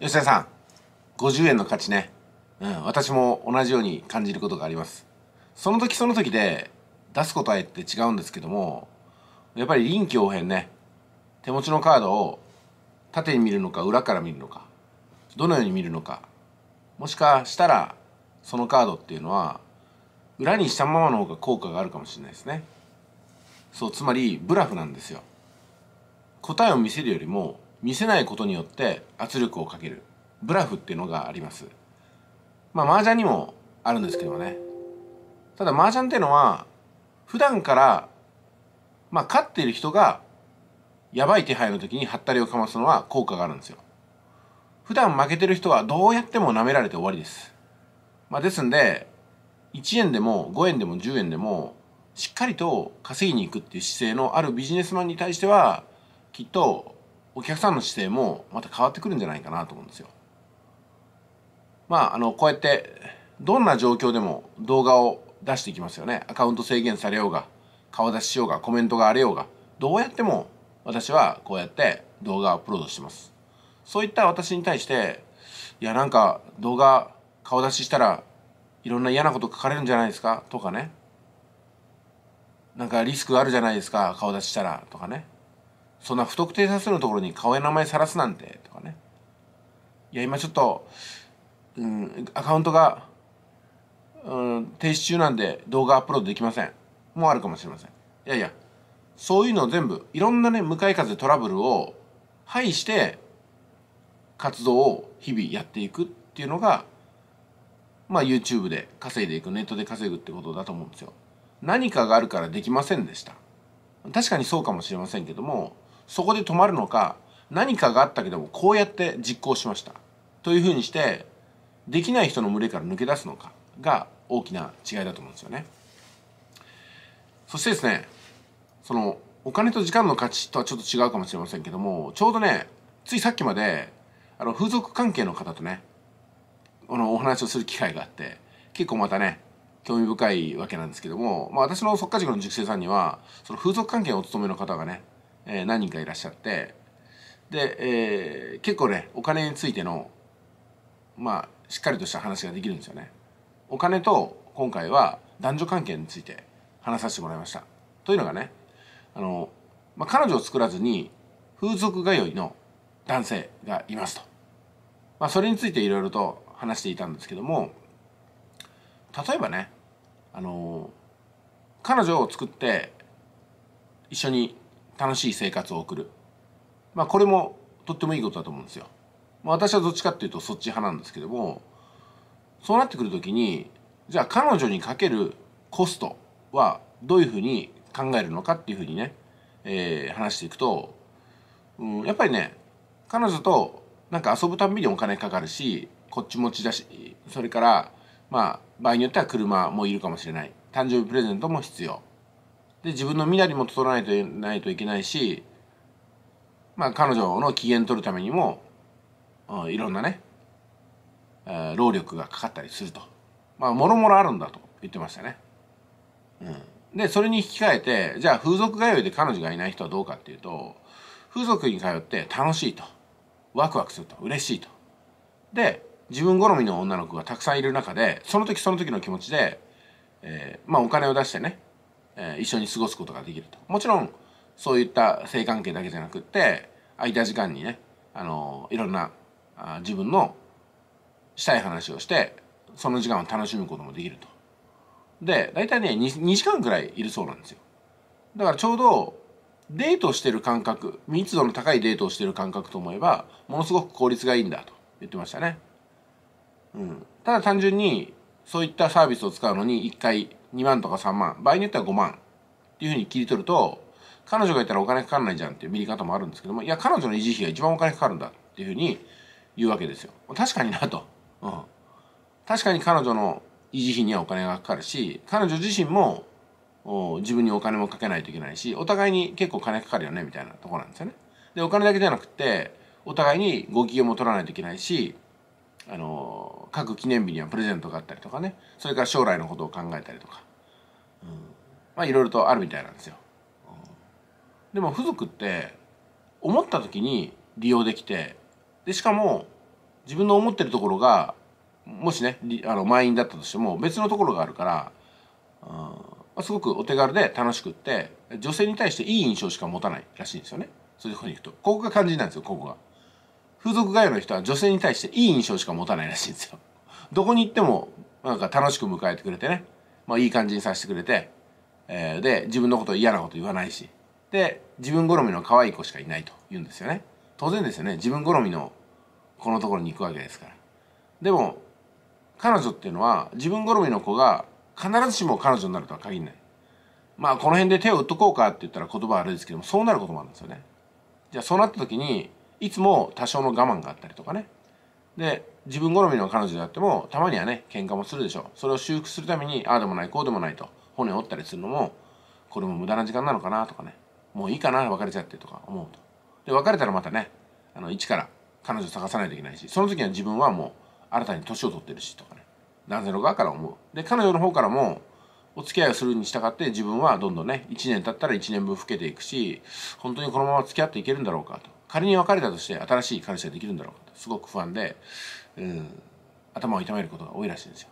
吉田さん50円の価値ね、うん、私も同じように感じることがありますその時その時で出す答えって違うんですけどもやっぱり臨機応変ね手持ちのカードを縦に見るのか裏から見るのかどのように見るのかもしかしたらそのカードっていうのは裏にしたままの方が効果があるかもしれないですねそうつまりブラフなんですよ答えを見せるよりも見せないことによって圧力をかけるブラフっていうのがありますまあ麻雀にもあるんですけどねただ麻雀っていうのは普段からまあ勝っている人がやばい手配の時にハッタリをかますのは効果があるんですよ普段負けてる人はどうやっても舐められて終わりですまあですんで1円でも5円でも10円でもしっかりと稼ぎに行くっていう姿勢のあるビジネスマンに対してはきっとお客さんの姿勢もまた変わってくるんじゃないかなと思うんですよ。まあ、あの、こうやって、どんな状況でも動画を出していきますよね。アカウント制限されようが、顔出ししようが、コメントがあれようが、どうやっても私はこうやって動画アップロードしてます。そういった私に対して、いや、なんか動画顔出ししたらいろんな嫌なこと書かれるんじゃないですかとかね。なんかリスクあるじゃないですか、顔出ししたらとかね。そんな不特定多数のところに顔や名前さらすなんてとかねいや今ちょっと、うん、アカウントが、うん、停止中なんで動画アップロードできませんもあるかもしれませんいやいやそういうのを全部いろんなね向かい風トラブルを排して活動を日々やっていくっていうのがまあ YouTube で稼いでいくネットで稼ぐってことだと思うんですよ何かがあるからできませんでした確かにそうかもしれませんけどもそこで止まるのか何かがあったけどもこうやって実行しましたというふうにしてできない人の群れから抜け出すのかが大きな違いだと思うんですよね。そしてですねそのお金と時間の価値とはちょっと違うかもしれませんけどもちょうどねついさっきまであの風俗関係の方とねこのお話をする機会があって結構またね興味深いわけなんですけども、まあ、私の即価塾の塾生さんにはその風俗関係をお勤めの方がねえー、何人かいらっしゃってで、えー、結構ねお金についてのまあしっかりとした話ができるんですよね。お金と今回は男女関係について話させてもらいました。というのがねあの、まあ、彼女を作らずに風俗通いの男性がいますと。まあ、それについていろいろと話していたんですけども例えばねあの彼女を作って一緒に楽しい生活を送る、まあ、これもとってもいいことだと思うんですよ。まあ、私はどっちかっていうとそっち派なんですけどもそうなってくる時にじゃあ彼女にかけるコストはどういうふうに考えるのかっていうふうにね、えー、話していくと、うん、やっぱりね彼女となんか遊ぶたびにお金かかるしこっち持ちだしそれからまあ場合によっては車もいるかもしれない誕生日プレゼントも必要で自分の身なりも整えないといけないしまあ彼女の機嫌取るためにも、うん、いろんなね、えー、労力がかかったりするとまあもろもろあるんだと言ってましたね。うん、でそれに引き換えてじゃあ風俗通いで彼女がいない人はどうかっていうと風俗に通って楽しいとワクワクすると嬉しいと。で自分好みの女の子がたくさんいる中でその時その時の気持ちで、えー、まあお金を出してねえー、一緒に過ごすことができるともちろんそういった性関係だけじゃなくって空いた時間にね、あのー、いろんなあ自分のしたい話をしてその時間を楽しむこともできるとで大体ね 2, 2時間くらいいるそうなんですよだからちょうどデートしてる感覚密度の高いデートをしてる感覚と思えばものすごく効率がいいんだと言ってましたね、うん、ただ単純にそういったサービスを使うのに1回2万とか3万場合によっては5万っていうふうに切り取ると彼女がいたらお金かかんないじゃんっていう見方もあるんですけどもいや彼女の維持費が一番お金かかるんだっていうふうに言うわけですよ確かになと、うん、確かに彼女の維持費にはお金がかかるし彼女自身も自分にお金もかけないといけないしお互いに結構金かかるよねみたいなとこなんですよねでお金だけじゃなくてお互いにご機嫌も取らないといけないしあの各記念日にはプレゼントがあったりとかねそれから将来のことを考えたりとか、うん、まあいろいろとあるみたいなんですよ。うん、でも付属って思った時に利用できてでしかも自分の思ってるところがもしねあの満員だったとしても別のところがあるから、うんまあ、すごくお手軽で楽しくって女性に対していい印象しか持たないらしいんですよねそういうとこに行くとここが肝心なんですよここが。風俗通の人は女性に対していい印象しか持たないらしいんですよ。どこに行ってもなんか楽しく迎えてくれてね、まあ、いい感じにさせてくれて、えー、で自分のこと嫌なこと言わないしで自分好みの可愛い子しかいないと言うんですよね。当然ですよね自分好みのこのところに行くわけですから。でも彼女っていうのは自分好みの子が必ずしも彼女になるとは限らない。まあこの辺で手を打っとこうかって言ったら言葉悪いですけどもそうなることもあるんですよね。じゃあそうなった時にいつも多少の我慢があったりとかねで自分好みの彼女であってもたまにはね喧嘩もするでしょそれを修復するためにああでもないこうでもないと骨折ったりするのもこれも無駄な時間なのかなとかねもういいかな別れちゃってとか思うとで別れたらまたねあの一から彼女探さないといけないしその時は自分はもう新たに年を取ってるしとかね男性の側から思うで彼女の方からもお付き合いをするに従って自分はどんどんね1年経ったら1年分老けていくし本当にこのまま付き合っていけるんだろうかと仮に別れたとして新しい彼氏ができるんだろうかとすごく不安で、うん、頭を痛めることが多いらしいんですよ。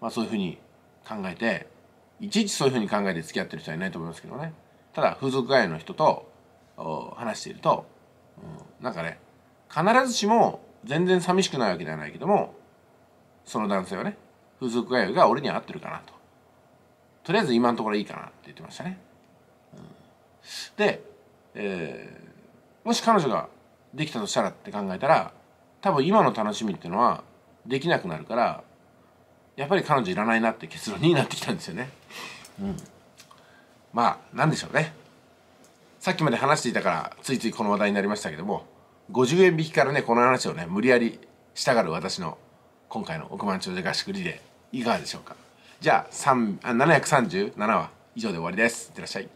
まあ、そういうふうに考えていちいちそういうふうに考えて付き合ってる人はいないと思いますけどねただ風俗外の人と話していると、うん、なんかね必ずしも全然寂しくないわけではないけどもその男性はね風俗外が俺には合ってるかなととりあえず今のところいいかなって言ってましたね、うん、で、えーもし彼女ができたとしたらって考えたら多分今の楽しみっていうのはできなくなるからやっぱり彼女いらないなって結論になってきたんですよね。うん、まあなんでしょうね。さっきまで話していたからついついこの話題になりましたけども50円引きからねこの話をね無理やりしたがる私の今回の億万長者合宿リレーいかがでしょうかじゃああ737話以上で終わりですいってらっしゃい。